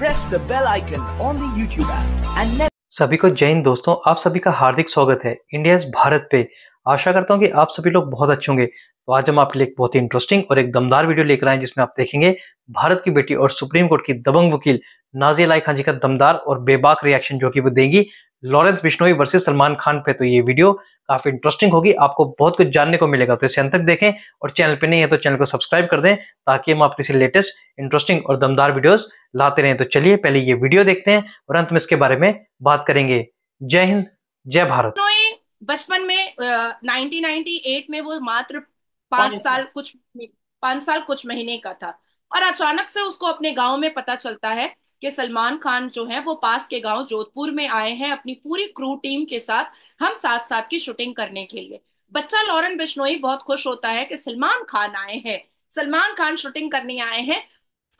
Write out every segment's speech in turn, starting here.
press सभी को जय हिंद दोस्तों आप सभी का हार्दिक स्वागत है इंडिया भारत पे आशा करता हूँ कि आप सभी लोग बहुत अच्छे होंगे तो आज हम आपके लिए एक बहुत ही इंटरेस्टिंग और एक दमदार वीडियो लेकर आए जिसमें आप देखेंगे भारत की बेटी और सुप्रीम कोर्ट की दबंग वकील नाजिया लाई खान जी का दमदार और बेबाक रिएक्शन जो कि वो देंगी लॉरेंस बिश्नोई वर्सेस सलमान खान पे तो ये वीडियो काफी इंटरेस्टिंग होगी आपको बहुत कुछ जानने को मिलेगा तो इसे अंत तक देखें और चैनल पे नहीं है तो चैनल को सब्सक्राइब कर दें ताकि हम आपके इसे लेटेस्ट इंटरेस्टिंग और दमदार वीडियोस लाते रहें तो चलिए पहले ये वीडियो देखते हैं और अंत में इसके बारे में बात करेंगे जय हिंद जय भारत तो बचपन में नाइनटीन uh, में वो मात्र पांच साल कुछ पांच साल कुछ महीने का था और अचानक से उसको अपने गाँव में पता चलता है कि सलमान खान जो है वो पास के गांव जोधपुर में आए हैं अपनी पूरी क्रू टीम के साथ हम साथ साथ की शूटिंग करने के लिए बच्चा लॉरेन बिश्नोई बहुत खुश होता है कि सलमान खान आए हैं सलमान खान शूटिंग करने आए हैं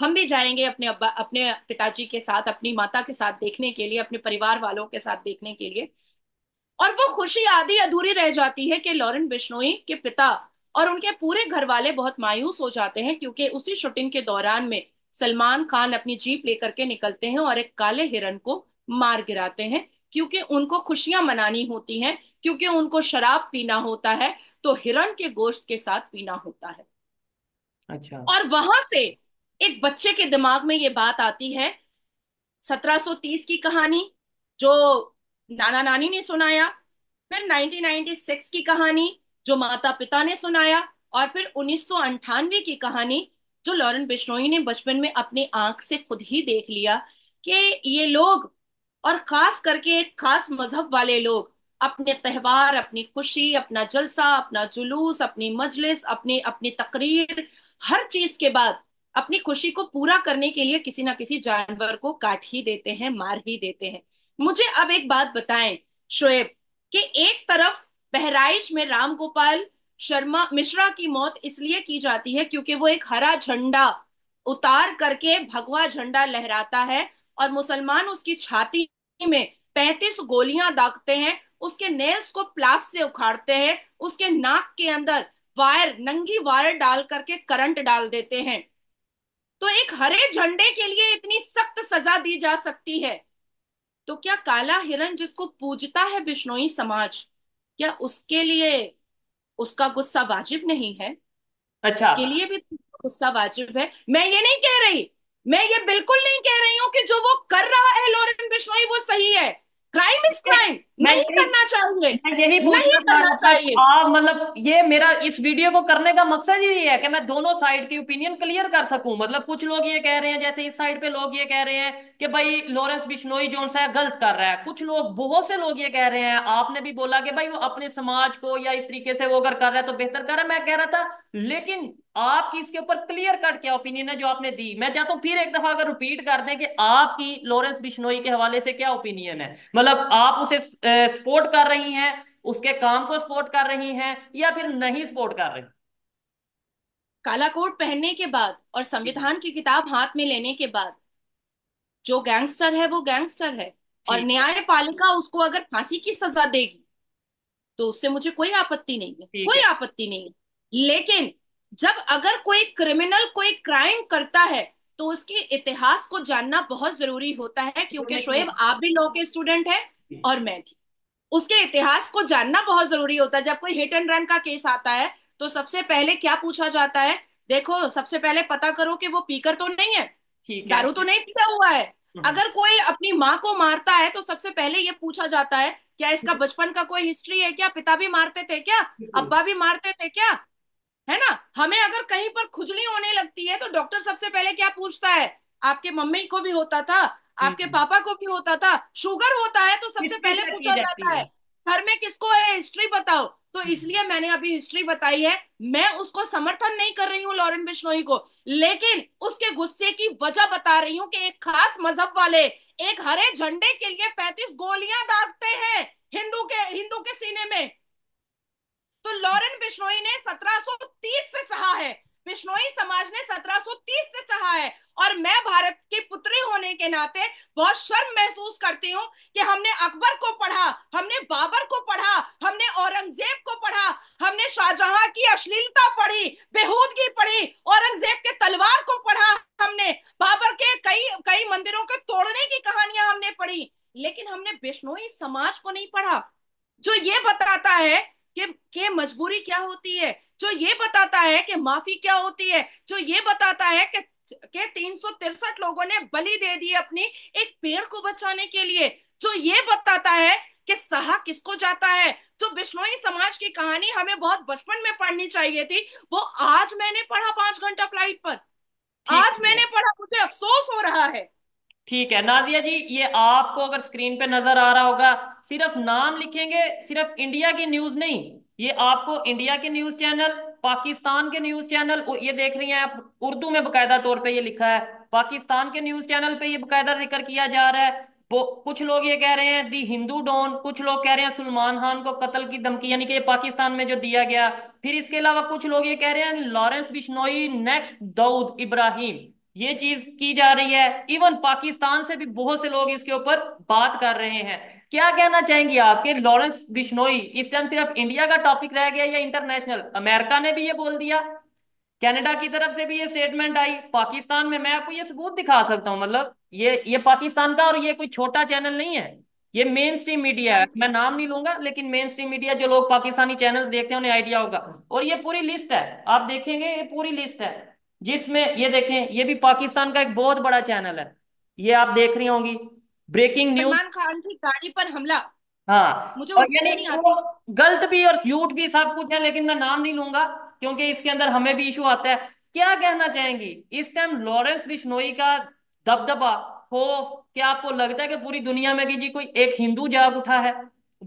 हम भी जाएंगे अपने अब्बा अपने पिताजी के साथ अपनी माता के साथ देखने के लिए अपने परिवार वालों के साथ देखने के लिए और वो खुशी आधी अधूरी रह जाती है कि लॉरेन बिश्नोई के पिता और उनके पूरे घर वाले बहुत मायूस हो जाते हैं क्योंकि उसी शूटिंग के दौरान में सलमान खान अपनी जीप लेकर के निकलते हैं और एक काले हिरन को मार गिराते हैं क्योंकि उनको खुशियां मनानी होती हैं क्योंकि उनको शराब पीना होता है तो हिरण के गोश्त के साथ पीना होता है अच्छा और वहां से एक बच्चे के दिमाग में ये बात आती है 1730 की कहानी जो नाना नानी ने सुनाया फिर 1996 की कहानी जो माता पिता ने सुनाया और फिर उन्नीस की कहानी जो लॉरेन बिश्नोई ने बचपन में अपनी आंख से खुद ही देख लिया कि ये लोग और खास करके एक खास मजहब वाले लोग अपने त्यौहार अपनी खुशी अपना जलसा अपना जुलूस अपनी मजलिस अपनी अपनी तकरीर हर चीज के बाद अपनी खुशी को पूरा करने के लिए किसी ना किसी जानवर को काट ही देते हैं मार ही देते हैं मुझे अब एक बात बताएं शोएब कि एक तरफ बहराइच में राम गोपाल शर्मा मिश्रा की मौत इसलिए की जाती है क्योंकि वो एक हरा झंडा उतार करके भगवा झंडा लहराता है और मुसलमान उसकी छाती में पैतीस गोलियां दागते हैं उसके नेल्स को प्लास से उखाड़ते हैं उसके नाक के अंदर वायर नंगी वायर डाल करके करंट डाल देते हैं तो एक हरे झंडे के लिए इतनी सख्त सजा दी जा सकती है तो क्या काला हिरण जिसको पूजता है बिश्नोई समाज क्या उसके लिए उसका गुस्सा वाजिब नहीं है अच्छा उसके लिए भी गुस्सा वाजिब है मैं ये नहीं कह रही मैं ये बिल्कुल नहीं कह रही हूँ कि जो वो कर रहा है लॉरेन बिश्नोई वो सही है क्राइम इज क्राइम नहीं करना चाहिए नहीं, नहीं करना चाहिए हाँ मतलब ये मेरा इस वीडियो को करने का मकसद ही है कि मैं दोनों साइड की ओपिनियन क्लियर कर सकूं मतलब कुछ लोग ये कह रहे हैं जैसे इस साइड पे लोग ये कह रहे हैं कि भाई लॉरेंस बिश्नोई जोन है गलत कर रहा है कुछ लोग बहुत से लोग ये कह रहे हैं आपने भी बोला कि भाई वो अपने समाज को या इस तरीके से वो अगर कर रहा है तो बेहतर कर रहा है मैं कह रहा था लेकिन आपकी इसके ऊपर क्लियर कट क्या ओपिनियन है जो आपने दी मैं चाहता हूं फिर एक दफा अगर रिपीट कर दें कि आपकी लॉरेंस बिश्नोई के हवाले से क्या ओपिनियन है मतलब आप उसे सपोर्ट कर रही हैं उसके काम को सपोर्ट कर रही हैं या फिर नहीं सपोर्ट कर रही काला कोट पहनने के बाद और संविधान की किताब हाथ में लेने के बाद जो गैंगस्टर है वो गैंगस्टर है और न्यायपालिका उसको अगर फांसी की सजा देगी तो उससे मुझे कोई आपत्ति नहीं है कोई आपत्ति नहीं है लेकिन जब अगर कोई क्रिमिनल कोई क्राइम करता है तो उसके इतिहास को जानना बहुत जरूरी होता है क्योंकि शोएब आप भी लॉ के स्टूडेंट है और मैं भी उसके इतिहास को जानना बहुत जरूरी होता है जब कोई हिट एंड रन का केस आता है तो सबसे पहले क्या पूछा जाता है देखो सबसे पहले पता करो कि वो पीकर तो नहीं है दारू तो नहीं पीता हुआ है हम्म। अगर कोई अपनी माँ को मारता है तो सबसे पहले ये पूछा जाता है क्या इसका हम्म। बचपन का कोई हिस्ट्री है क्या पिता भी मारते थे क्या अब्बा भी मारते थे क्या है ना हमें अगर कहीं पर खुजली होने लगती है तो डॉक्टर सबसे पहले क्या पूछता है आपके मम्मी को भी होता था आपके हम्म। पापा को भी होता था शुगर होता है तो सबसे पहले पूछा जाता है घर में किसको है हिस्ट्री बताओ तो हम्म। इसलिए मैंने अभी हिस्ट्री बताई है मैं उसको समर्थन नहीं कर रही हूँ लॉरेन बिश्नोई को लेकिन उसके गुस्से की वजह बता रही हूँ कि एक खास मजहब वाले एक हरे झंडे के लिए पैंतीस गोलियां दागते हैं हिंदू के हिंदू के सीने में तो लॉरेन बिश्नोई ने 1730 से सहा है बिश्नोई समाज ने 1730 से सहा है और मैं भारत के पुत्री होने के नाते बहुत शर्म महसूस करती हूँ कि हमने अकबर को पढ़ा हमने बाबर को पढ़ा हमने औरंगजेब को पढ़ा हमने शाहजहां की अश्लीलता पढ़ी बेहूदगी पढ़ी औरंगजेब के तलवार को पढ़ा हमने बाबर के कई कई मंदिरों के तोड़ने की कहानियां हमने पढ़ी लेकिन हमने बिश्नोई समाज को नहीं पढ़ा जो ये बताता है के, के मजबूरी क्या होती है जो ये बताता है कि माफी क्या होती है जो ये बताता है कि के तीन लोगों ने बलि दे दी अपनी एक पेड़ को बचाने के लिए जो ये बताता है कि सहा किसको जाता है जो बिश्नोई समाज की कहानी हमें बहुत बचपन में पढ़नी चाहिए थी वो आज मैंने पढ़ा पांच घंटा फ्लाइट पर आज मैंने पढ़ा मुझे अफसोस हो रहा है ठीक है नादिया जी ये आपको अगर स्क्रीन पे नजर आ रहा होगा सिर्फ नाम लिखेंगे सिर्फ इंडिया की न्यूज नहीं ये आपको इंडिया के न्यूज चैनल पाकिस्तान के न्यूज चैनल ये देख रही हैं आप उर्दू में बकायदा तौर पे ये लिखा है पाकिस्तान के न्यूज चैनल पे ये बकायदा जिक्र किया जा रहा है वो कुछ लोग ये कह रहे हैं दी हिंदू डॉन कुछ लोग कह रहे हैं सलमान खान को कत्ल की धमकी यानी कि ये पाकिस्तान में जो दिया गया फिर इसके अलावा कुछ लोग ये कह रहे हैं लॉरेंस बिश्नोई नेक्स्ट दाऊद इब्राहिम ये चीज की जा रही है इवन पाकिस्तान से भी बहुत से लोग इसके ऊपर बात कर रहे हैं क्या कहना चाहेंगे आपके लॉरेंस बिश्नोई इस टाइम सिर्फ इंडिया का टॉपिक रह गया या इंटरनेशनल अमेरिका ने भी ये बोल दिया कनाडा की तरफ से भी ये स्टेटमेंट आई पाकिस्तान में मैं आपको ये सबूत दिखा सकता हूँ मतलब ये ये पाकिस्तान का और ये कोई छोटा चैनल नहीं है ये मेन स्ट्रीम मीडिया है मैं नाम नहीं लूंगा लेकिन मेन स्ट्रीम मीडिया जो लोग पाकिस्तानी चैनल्स देखते हैं उन्हें आइडिया होगा और ये पूरी लिस्ट है आप देखेंगे ये पूरी लिस्ट है जिसमें ये देखें ये भी पाकिस्तान का एक बहुत बड़ा चैनल है ये आप देख रही होंगी ब्रेकिंग न्यूज सलमान खान की गाड़ी पर हमला हाँ मुझे और यानी वो गलत भी और झूठ भी सब कुछ है लेकिन मैं नाम नहीं लूंगा क्योंकि इसके अंदर हमें भी इशू आता है क्या कहना चाहेंगी इस टाइम लॉरेंस बिश्नोई का दबदबा हो क्या आपको लगता है कि पूरी दुनिया में भी जी कोई एक हिंदू जाग उठा है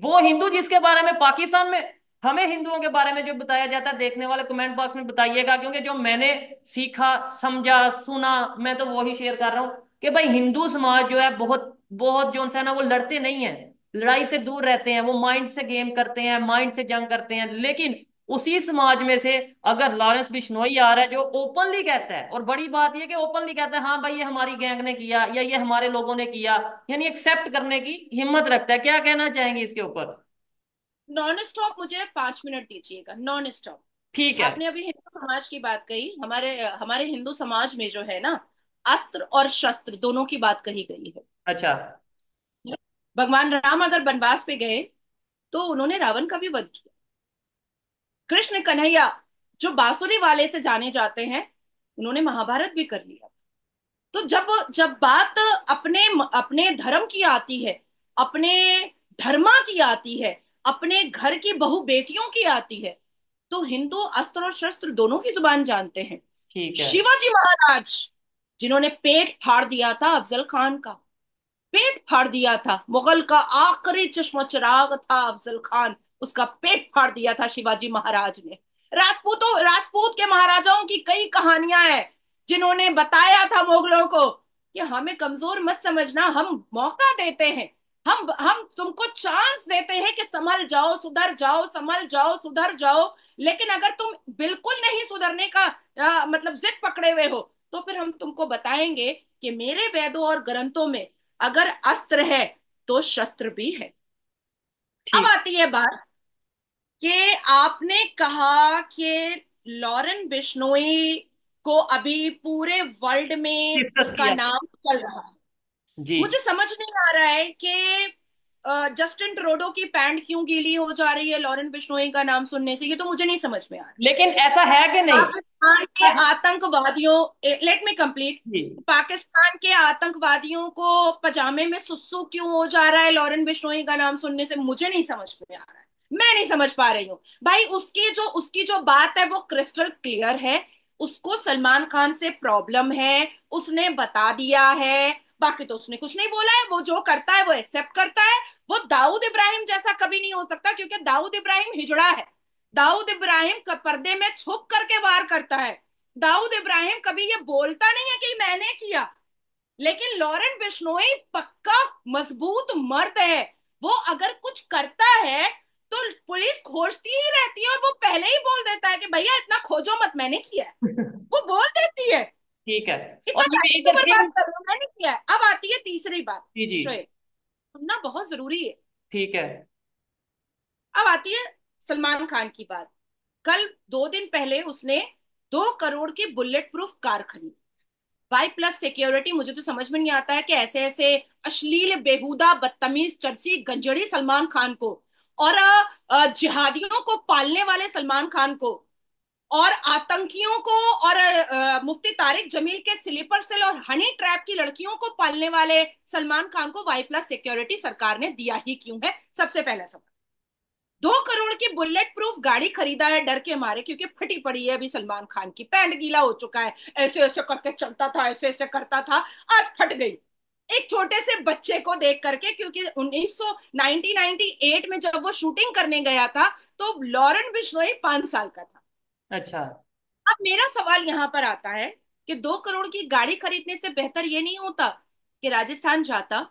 वो हिंदू जिसके बारे में पाकिस्तान में हमें हिंदुओं के बारे में जो बताया जाता है देखने वाले कमेंट बॉक्स में बताइएगा क्योंकि जो मैंने सीखा समझा सुना मैं तो वही शेयर कर रहा हूं कि भाई हिंदू समाज जो है बहुत बहुत जो है ना वो लड़ते नहीं है लड़ाई से दूर रहते हैं वो माइंड से गेम करते हैं माइंड से जंग करते हैं लेकिन उसी समाज में से अगर लॉरेंस बिश्नोई आ रहा है जो ओपनली कहता है और बड़ी बात यह कि ओपनली कहता है हाँ भाई ये हमारी गैंग ने किया या ये हमारे लोगों ने किया यानी एक्सेप्ट करने की हिम्मत रखता है क्या कहना चाहेंगे इसके ऊपर नॉन स्टॉप मुझे पांच मिनट दीजिएगा नॉन स्टॉप ठीक है आपने अभी हिंदू समाज की बात कही हमारे हमारे हिंदू समाज में जो है ना अस्त्र और शस्त्र दोनों की बात कही गई है अच्छा भगवान राम अगर वनवास पे गए तो उन्होंने रावण का भी वध किया कृष्ण कन्हैया जो बांसुरी वाले से जाने जाते हैं उन्होंने महाभारत भी कर लिया तो जब जब बात अपने अपने धर्म की आती है अपने धर्मा की आती है अपने घर की बहु बेटियों की आती है तो हिंदू अस्त्र और शस्त्र दोनों की जुबान जानते हैं ठीक है शिवाजी महाराज जिन्होंने पेट फाड़ दिया था अफजल खान का पेट फाड़ दिया था मुगल का आखिरी चश्मा चिराग था अफजल खान उसका पेट फाड़ दिया था शिवाजी महाराज ने राजपूतों राजपूत के महाराजाओं की कई कहानियां हैं जिन्होंने बताया था मुगलों को कि हमें कमजोर मत समझना हम मौका देते हैं हम हम तुमको चांस देते हैं कि संभल जाओ सुधर जाओ संभल जाओ सुधर जाओ लेकिन अगर तुम बिल्कुल नहीं सुधरने का आ, मतलब जिद पकड़े हुए हो तो फिर हम तुमको बताएंगे कि मेरे वेदों और ग्रंथों में अगर अस्त्र है तो शस्त्र भी है अब आती है बात कि आपने कहा कि लॉरेन बिश्नोई को अभी पूरे वर्ल्ड में उसका नाम चल रहा है जी मुझे समझ नहीं आ रहा है कि जस्टिन ट्रोडो की पैंट क्यों गीली हो जा रही है लॉरेंट बिश्नोई का नाम सुनने से ये तो मुझे नहीं समझ में आ रहा लेकिन ऐसा है कि नहीं पाकिस्तान के आतंकवादियों लेट मी कंप्लीट पाकिस्तान के आतंकवादियों को पजामे में सुस्सू क्यों हो जा रहा है लॉरेंट बिश्नोई का नाम सुनने से मुझे नहीं समझ में आ रहा है मैं नहीं समझ पा रही हूँ भाई उसकी जो उसकी जो बात है वो क्रिस्टल क्लियर है उसको सलमान खान से प्रॉब्लम है उसने बता दिया है बाकी तो उसने कुछ नहीं बोला है वो जो करता है वो एक्सेप्ट करता है वो दाऊद इब्राहिम जैसा कभी नहीं हो सकता क्योंकि दाऊद इब्राहिम हिजड़ा है दाऊद इब्राहिम पर्दे में छुप करके वार करता है दाऊद इब्राहिम कभी ये बोलता नहीं है कि मैंने किया लेकिन लॉरेंट बिश्नोई पक्का मजबूत मर्द है वो अगर कुछ करता है तो पुलिस खोजती ही रहती है और वो पहले ही बोल देता है कि भैया इतना खोजो मत मैंने किया वो बोल देती है ठीक है और ये एक तो मैंने किया अब आती है तीसरी बात सुनना बहुत जरूरी है ठीक है अब आती है सलमान खान की बात कल दो दिन पहले उसने दो करोड़ की बुलेट प्रूफ कार खरीदी बाई प्लस सिक्योरिटी मुझे तो समझ में नहीं आता है कि ऐसे ऐसे अश्लील बेहुदा बदतमीज चर्ची गंजड़ी सलमान खान को और जिहादियों को पालने वाले सलमान खान को और आतंकियों को और आ, मुफ्ती तारिक जमील के स्लीपर सेल और हनी ट्रैप की लड़कियों को पालने वाले सलमान खान को वाई प्लस सिक्योरिटी सरकार ने दिया ही क्यों है सबसे पहला सवाल दो करोड़ की बुलेट प्रूफ गाड़ी खरीदा है डर के मारे क्योंकि फटी पड़ी है अभी सलमान खान की पैंट गीला हो चुका है ऐसे ऐसे करके चलता था ऐसे ऐसे करता था आज फट गई एक छोटे से बच्चे को देख करके क्योंकि 1998 में जब वो शूटिंग करने गया था तो लॉरेन बिश्नोई पांच साल का था अच्छा अब मेरा सवाल यहाँ पर आता है कि दो करोड़ की गाड़ी खरीदने से बेहतर ये नहीं होता कि राजस्थान जाता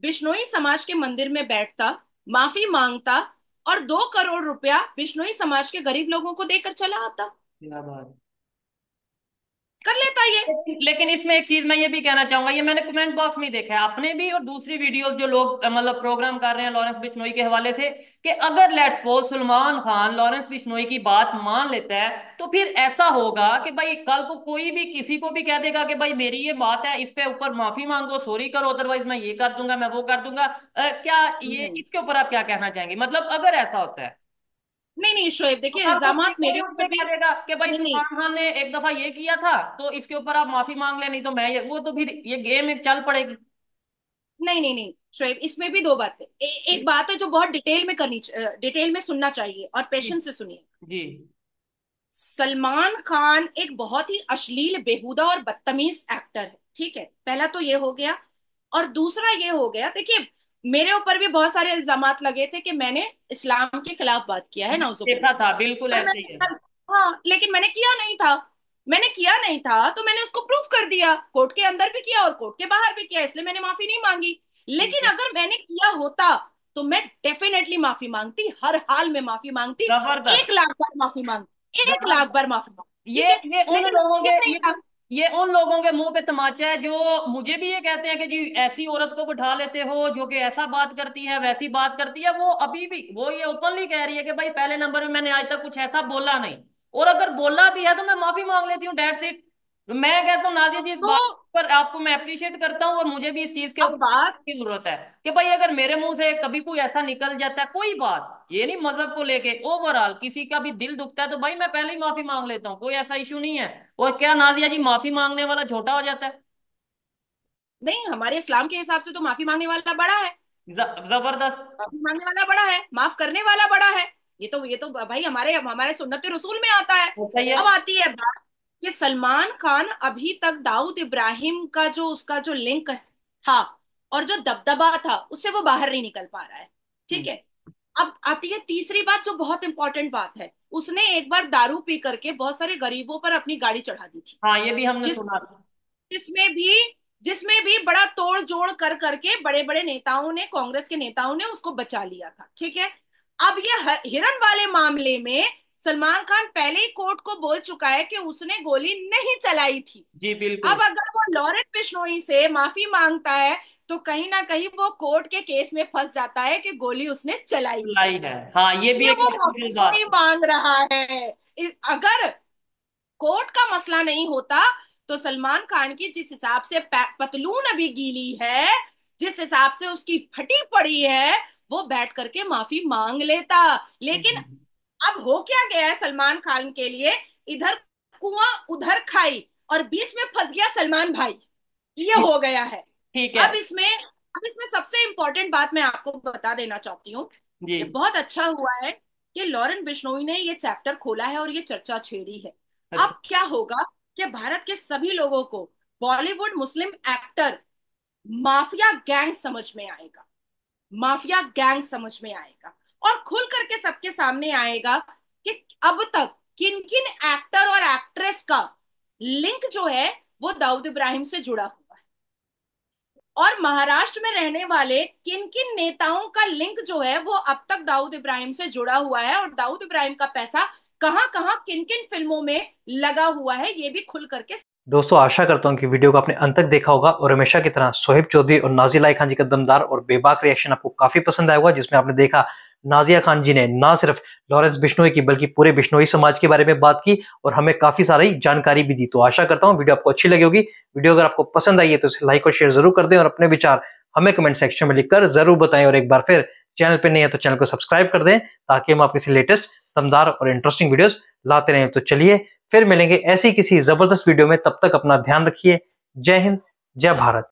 बिश्नोई समाज के मंदिर में बैठता माफी मांगता और दो करोड़ रुपया बिश्नोई समाज के गरीब लोगों को देकर चला आता कर लेता ये लेकिन इसमें एक चीज मैं ये भी कहना चाहूंगा ये मैंने कमेंट बॉक्स में देखा है आपने भी और दूसरी वीडियोस जो लोग मतलब प्रोग्राम कर रहे हैं लॉरेंस बिश्नोई के हवाले से कि अगर let's suppose Salman Khan Lawrence Bishnoi की बात मान लेता है तो फिर ऐसा होगा कि भाई कल को कोई भी किसी को भी कह देगा कि भाई मेरी ये बात है इस पे ऊपर माफी मांगो सॉरी करो अदरवाइज मैं ये कर दूंगा मैं वो कर दूंगा क्या ये हम्म। इसके ऊपर आप क्या कहना चाहेंगे मतलब अगर ऐसा होता है नहीं नहीं शोएब तो देखिए इल्जाम मेरे ऊपर भी कि भाई सलमान खान ने एक दफा ये किया था तो इसके ऊपर आप माफी मांग ले नहीं तो मैं ये वो तो फिर ये गेम एक चल पड़ेगी नहीं नहीं नहीं शोएब इसमें भी दो बातें एक बात है जो बहुत डिटेल में करनी डिटेल में सुनना चाहिए और पेशेंस से सुनिए जी सलमान खान एक बहुत ही अश्लील बेहुदा और बदतमीज एक्टर है ठीक है पहला तो ये हो गया और दूसरा ये हो गया देखिए मेरे ऊपर भी बहुत सारे इल्जाम लगे थे कि मैंने इस्लाम के खिलाफ बात किया है नौजो देखा था बिल्कुल ऐसे ही हाँ लेकिन मैंने किया नहीं था मैंने किया नहीं था तो मैंने उसको प्रूफ कर दिया कोर्ट के अंदर भी किया और कोर्ट के बाहर भी किया इसलिए मैंने माफी नहीं मांगी लेकिन अगर मैंने किया होता तो मैं डेफिनेटली माफी मांगती हर हाल में माफी मांगती एक लाख बार माफी मांगती एक लाख बार माफी मांगती ये ये उन लोगों के ये उन लोगों के मुंह पे तमाचा है जो मुझे भी ये कहते हैं कि जी ऐसी औरत को बिठा लेते हो जो कि ऐसा बात करती है वैसी बात करती है वो अभी भी वो ये ओपनली कह रही है कि भाई पहले नंबर में मैंने आज तक कुछ ऐसा बोला नहीं और अगर बोला भी है तो मैं माफी मांग लेती हूँ डेट सीट मैं कहता हूँ नादिया जी इस तो, बात पर आपको मैं अप्रिशिएट करता हूँ और मुझे भी इस चीज के बात की जरूरत है कि भाई अगर मेरे मुंह से कभी कोई ऐसा निकल जाता है कोई बात ये नहीं मजहब मतलब को लेके ओवरऑल किसी का भी दिल दुखता है तो भाई मैं पहले ही माफी मांग लेता हूँ कोई ऐसा इशू नहीं है वो क्या नाजिया जी माफी मांगने वाला छोटा हो जाता है नहीं हमारे इस्लाम के हिसाब से तो माफी मांगने वाला बड़ा है जबरदस्त माफी मांगने वाला बड़ा है माफ करने वाला बड़ा है ये तो ये तो भाई हमारे हमारे सुन्नत रसूल में आता है अब आती है बात कि सलमान खान अभी तक दाऊद इब्राहिम का जो उसका जो लिंक था हाँ, और जो दबदबा था उससे वो बाहर नहीं निकल पा रहा है ठीक हम्म। है अब आती है तीसरी बात जो बहुत इंपॉर्टेंट बात है उसने एक बार दारू पी करके बहुत सारे गरीबों पर अपनी गाड़ी चढ़ा दी थी हाँ ये भी हमने जिस, सुना था जिसमें भी जिसमें भी बड़ा तोड़ जोड़ कर करके बड़े बड़े नेताओं ने कांग्रेस के नेताओं ने उसको बचा लिया था ठीक है अब ये हिरन वाले मामले में सलमान खान पहले ही कोर्ट को बोल चुका है कि उसने गोली नहीं चलाई थी जी बिल्कुल अब अगर वो लॉरेंट बिश्नोई से माफी मांगता है तो कहीं ना कहीं वो कोर्ट के केस में फंस जाता है कि गोली उसने चलाई है हाँ ये भी एक वो माफी मांग रहा है अगर कोर्ट का मसला नहीं होता तो सलमान खान की जिस हिसाब से पतलून अभी गीली है जिस हिसाब से उसकी फटी पड़ी है वो बैठ करके माफी मांग लेता लेकिन हम्म। अब हो क्या गया है सलमान खान के लिए इधर कुआं उधर खाई और बीच में फंस गया सलमान भाई ये हो गया है ठीक है अब इसमें अब इसमें सबसे इम्पोर्टेंट बात मैं आपको बता देना चाहती हूँ बहुत अच्छा हुआ है कि लॉरेन बिश्नोई ने ये चैप्टर खोला है और ये चर्चा छेड़ी है अच्छा। अब क्या होगा कि भारत के सभी लोगों को Bollywood Muslim actor mafia gang समझ में आएगा माफिया गैंग समझ में आएगा और खुल करके सबके सामने आएगा कि अब तक किन किन एक्टर और एक्ट्रेस का लिंक जो है वो दाऊद इब्राहिम से जुड़ा हुआ और महाराष्ट्र में रहने वाले किन किन नेताओं का लिंक जो है वो अब तक दाऊद इब्राहिम से जुड़ा हुआ है और दाऊद इब्राहिम का पैसा कहाँ कहाँ किन किन फिल्मों में लगा हुआ है ये भी खुल करके दोस्तों आशा करता हूँ कि वीडियो को आपने अंत तक देखा होगा और हमेशा की तरह सोहेब चौधरी और नाजिला खान जी का दमदार और बेबाक रिएक्शन आपको काफी पसंद आया होगा जिसमें आपने देखा नाजिया खान जी ने ना सिर्फ लॉरेंस बिश्नोई की बल्कि पूरे बिश्नोई समाज के बारे में बात की और हमें काफी सारी जानकारी भी दी तो आशा करता हूँ वीडियो आपको अच्छी लगी होगी वीडियो अगर आपको पसंद आई है तो इसे लाइक और शेयर जरूर कर दें और अपने विचार हमें कमेंट सेक्शन में लिखकर जरूर बताएं और एक बार फिर चैनल पर नहीं है तो चैनल को सब्सक्राइब कर दें ताकि हम आपके किसी लेटेस्ट दमदार और इंटरेस्टिंग वीडियोस लाते रहें तो चलिए फिर मिलेंगे ऐसी किसी जबरदस्त वीडियो में तब तक अपना ध्यान रखिए जय हिंद जय भारत